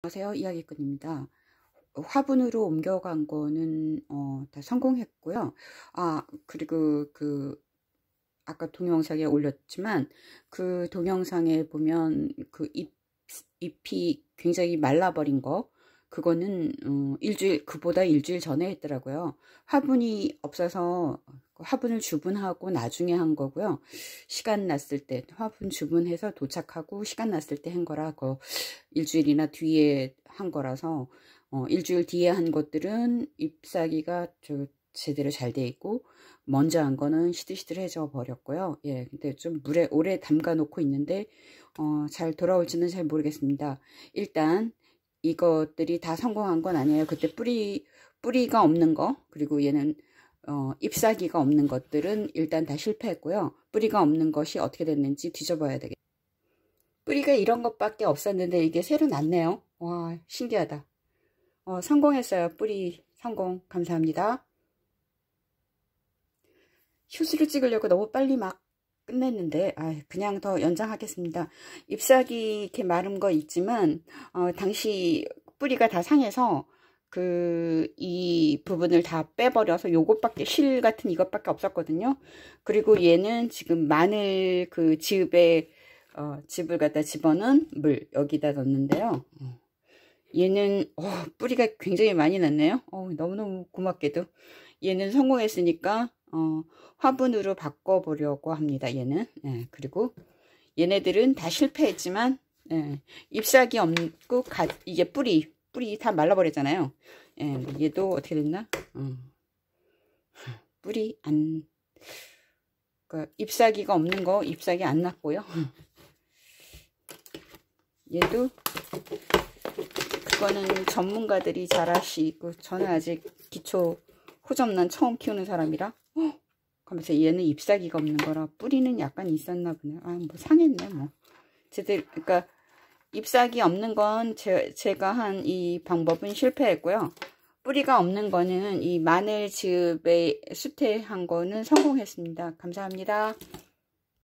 안녕하세요 이야기꾼입니다 화분으로 옮겨간 거는 어, 다 성공했고요 아 그리고 그 아까 동영상에 올렸지만 그 동영상에 보면 그 잎, 잎이 굉장히 말라버린 거 그거는 어, 일주일 그보다 일주일 전에 했더라고요 화분이 없어서 화분을 주문하고 나중에 한 거고요. 시간 났을 때 화분 주문해서 도착하고 시간 났을 때 한 거라고 그 일주일이나 뒤에 한 거라서 어, 일주일 뒤에 한 것들은 잎사귀가 저 제대로 잘 돼 있고 먼저 한 거는 시들시들해져 버렸고요. 예, 근데 좀 물에 오래 담가 놓고 있는데 어, 잘 돌아올지는 잘 모르겠습니다. 일단 이것들이 다 성공한 건 아니에요. 그때 뿌리 뿌리가 없는 거 그리고 얘는 어, 잎사귀가 없는 것들은 일단 다 실패했고요. 뿌리가 없는 것이 어떻게 됐는지 뒤져봐야 되겠죠. 뿌리가 이런 것밖에 없었는데 이게 새로 났네요. 와 신기하다. 어, 성공했어요. 뿌리 성공 감사합니다. 휴스를 찍으려고 너무 빨리 막 끝냈는데 아, 그냥 더 연장하겠습니다. 잎사귀 이렇게 마른 거 있지만 어, 당시 뿌리가 다 상해서 그이 부분을 다 빼버려서 요것밖에 실 같은 이것밖에 없었거든요. 그리고 얘는 지금 마늘 그 즙에 어, 즙을 갖다 집어넣은 물 여기다 넣는데요. 얘는 어, 뿌리가 굉장히 많이 났네요. 어, 너무너무 고맙게도 얘는 성공했으니까 어, 화분으로 바꿔보려고 합니다. 얘는 예, 그리고 얘네들은 다 실패했지만 예, 잎사귀 없고 가, 이게 뿌리 뿌리 다 말라버렸잖아요. 예, 얘도 어떻게 됐나? 음. 뿌리 안, 그 잎사귀가 없는 거 잎사귀 안 났고요. 음. 얘도 그거는 전문가들이 잘 아시고 저는 아직 기초 호접난 처음 키우는 사람이라 헉! 어? 그러면서 얘는 잎사귀가 없는 거라 뿌리는 약간 있었나 보네. 요 아, 뭐 상했네 뭐. 제대로 그러니까 잎사귀 없는 건 제, 제가 한 이 방법은 실패했고요. 뿌리가 없는 거는 이 마늘즙에 수태한 거는 성공했습니다. 감사합니다.